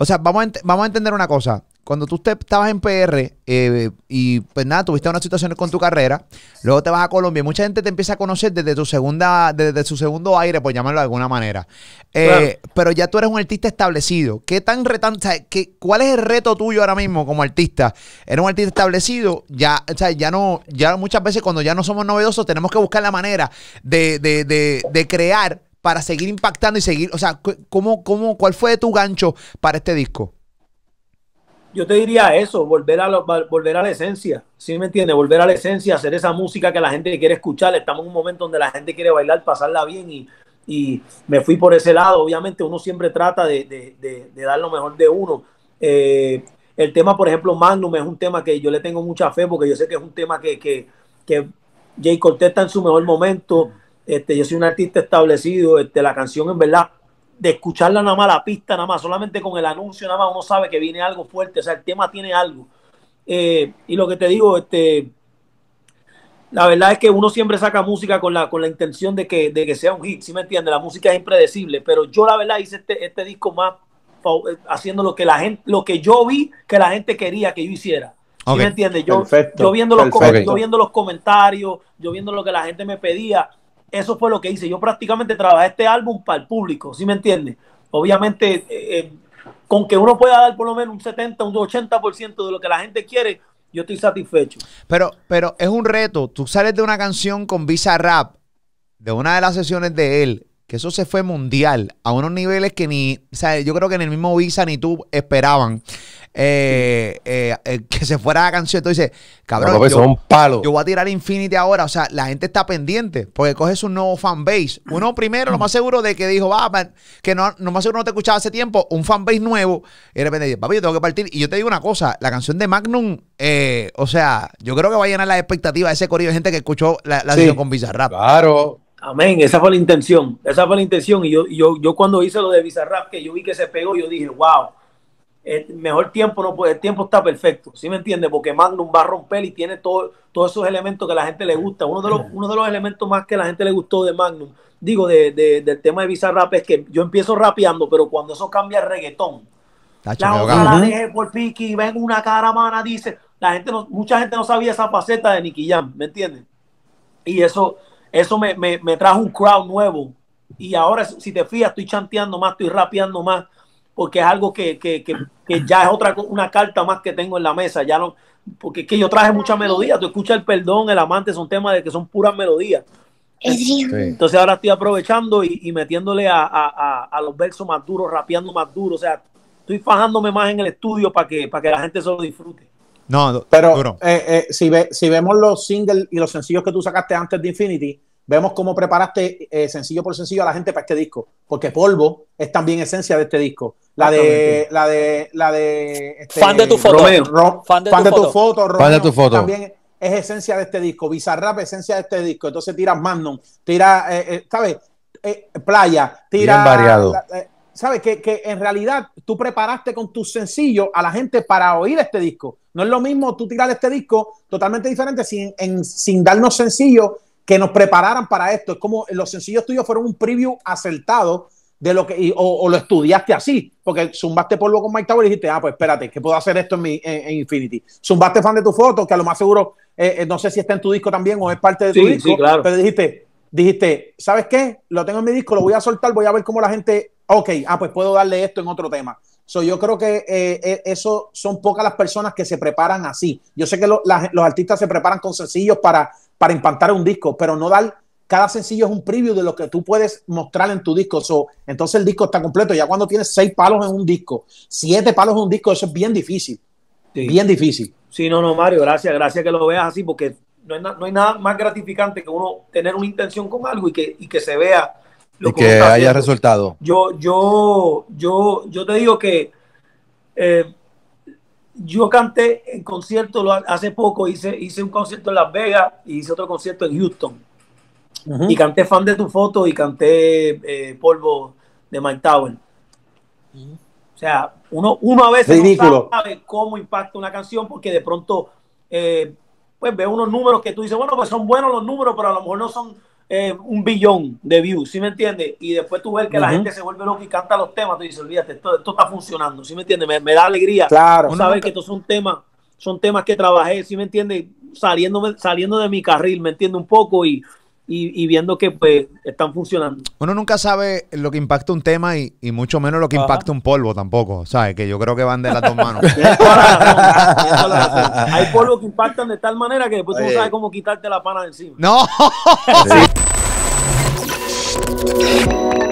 O sea, vamos a, entender una cosa. Cuando tú estabas en PR eh, y pues nada, tuviste unas situaciones con tu carrera, luego te vas a Colombia y mucha gente te empieza a conocer desde tu segunda, desde su segundo aire, por llamarlo de alguna manera. Eh, pero ya tú eres un artista establecido. ¿Qué tan cuál es el reto tuyo ahora mismo como artista? Eres un artista establecido, ya, o sea, ya no, ya muchas veces cuando ya no somos novedosos tenemos que buscar la manera de, de, de crear para seguir impactando y seguir, o sea, ¿cómo, cómo, cuál fue tu gancho para este disco? Yo te diría eso, volver a, volver a la esencia, ¿sí me entiendes? Volver a la esencia, hacer esa música que la gente quiere escuchar, estamos en un momento donde la gente quiere bailar, pasarla bien y, y me fui por ese lado, obviamente uno siempre trata de, dar lo mejor de uno. Eh, el tema, por ejemplo, Magnum es un tema que yo le tengo mucha fe porque yo sé que es un tema que, que, que Jay está en su mejor momento este, yo soy un artista establecido, este, la canción en verdad, de escucharla nada más, la pista nada más, solamente con el anuncio nada más uno sabe que viene algo fuerte, o sea, el tema tiene algo. Eh, y lo que te digo, este, la verdad es que uno siempre saca música con la, con la intención de que, que sea un hit, si me entiendes? La música es impredecible, pero yo la verdad hice este, disco más eh, haciendo lo que la gente, lo que yo vi que la gente quería que yo hiciera. ¿Sí me entiendes? yo viendo los comentarios, yo viendo lo que la gente me pedía, eso fue lo que hice. Yo prácticamente trabajé este álbum para el público, ¿sí me entiendes? Obviamente, eh, eh, con que uno pueda dar por lo menos un 70, un 80% de lo que la gente quiere, yo estoy satisfecho. Pero, pero es un reto. Tú sales de una canción con Visa Rap, de una de las sesiones de él, que eso se fue mundial a unos niveles que ni, o sea, yo creo que en el mismo Visa ni tú esperaban eh, eh, eh, que se fuera la canción. Entonces, cabrón, yo, voy a tirar Infinity ahora. O sea, la gente está pendiente porque coges un nuevo fanbase. Uno primero, lo más seguro de que dijo, va, que no, no más seguro no te escuchaba hace tiempo, un fanbase nuevo. Y de repente dice, papi, yo tengo que partir. Y yo te digo una cosa, la canción de Magnum, o sea, yo creo que va a llenar la expectativa de ese corrido de gente que escuchó la, canción con Bizarrap. Claro, Amén, esa fue la intención, esa fue la intención. Y yo, yo, cuando hice lo de Bizarrap, que yo vi que se pegó, yo dije, wow, el mejor tiempo no puede, el tiempo está perfecto, ¿sí me entiendes? Porque Magnum va a romper y tiene todo, todos esos elementos que la gente le gusta. Uno de, los, uno de los elementos más que la gente le gustó de Magnum, digo, del tema de Bizarrap, es que yo empiezo rapeando, pero cuando eso cambia el reggaetón, la otra por Piki, ven una mala, dice, la gente no, mucha gente no sabía esa faceta de Nicky Jam, ¿me entiendes? Y eso eso me, me, trajo un crowd nuevo. Y ahora, si te fijas, estoy chanteando más, estoy rapeando más, porque es algo que, que, ya es otra una carta más que tengo en la mesa. Ya no, porque es que yo traje mucha melodía, Tú escuchas el perdón, el amante, son temas de que son puras melodías. Entonces ahora estoy aprovechando y, metiéndole a, los versos más duros, rapeando más duro. O sea, estoy fajándome más en el estudio para que, para que la gente se lo disfrute. No, pero eh, eh, si, si vemos los singles y los sencillos que tú sacaste antes de Infinity, vemos cómo preparaste eh, sencillo por sencillo a la gente para este disco, porque Polvo es también esencia de este disco. La de la de la de este, fan de tu foto, fan, de tu, foto, También es esencia de este disco, Bizarrap esencia de este disco. Entonces tiras Magnum, tiras, ¿sabes? playa, tiras variado. ¿sabes? Que, en realidad tú preparaste con tus sencillos a la gente para oír este disco. No es lo mismo tú tirar este disco totalmente diferente sin, sin darnos sencillos que nos prepararan para esto. Es como los sencillos tuyos fueron un preview acertado de lo que, o, lo estudiaste así, porque zumbaste polvo con Mike Tower y dijiste, ah, pues espérate, que puedo hacer esto en, mi, Infinity. Zumbaste fan de tu foto, que a lo más seguro, eh, eh, no sé si está en tu disco también o es parte de tu disco, claro. pero dijiste, dijiste, ¿sabes qué? Lo tengo en mi disco, lo voy a soltar, voy a ver cómo la gente ok, ah, pues puedo darle esto en otro tema. yo creo que eh, eh, eso son pocas las personas que se preparan así. Yo sé que los artistas se preparan con sencillos para, para implantar un disco, pero no dar cada sencillo es un preview de lo que tú puedes mostrar en tu disco. So, entonces el disco está completo. Ya cuando tienes seis palos en un disco, siete palos en un disco, eso es bien difícil. Bien difícil. Sí, no, no, Mario, gracias, gracias que lo veas así, porque no, hay nada más gratificante que uno tener una intención con algo y que, y que se vea que, haya resultado. Yo, yo, yo, yo te digo que eh, yo canté en concierto hace poco, hice, hice un concierto en Las Vegas y hice otro concierto en Houston. Y canté fan de tu foto y canté eh, polvo de Mike Tower. O sea, uno, una vez sabe cómo impacta una canción porque de pronto eh, pues ve unos números que tú dices, bueno, pues son buenos los números, pero a lo mejor no son eh, un billón de views, ¿sí me entiendes? Y después tú ves que la gente se vuelve loca y canta los temas, tú dices, olvídate, esto, está funcionando, ¿sí me entiendes? Me, da alegría claro. saber que estos son temas, son temas que trabajé, ¿sí me entiendes? saliendo de mi carril, ¿me entiendes? Un poco y, y, viendo que pues están funcionando. Uno nunca sabe lo que impacta un tema y, mucho menos lo que impacta un polvo tampoco, ¿sabes? Que yo creo que van de las dos manos. Hay polvos que impactan de tal manera que después tú no sabes cómo quitarte la pana de encima. ¡No!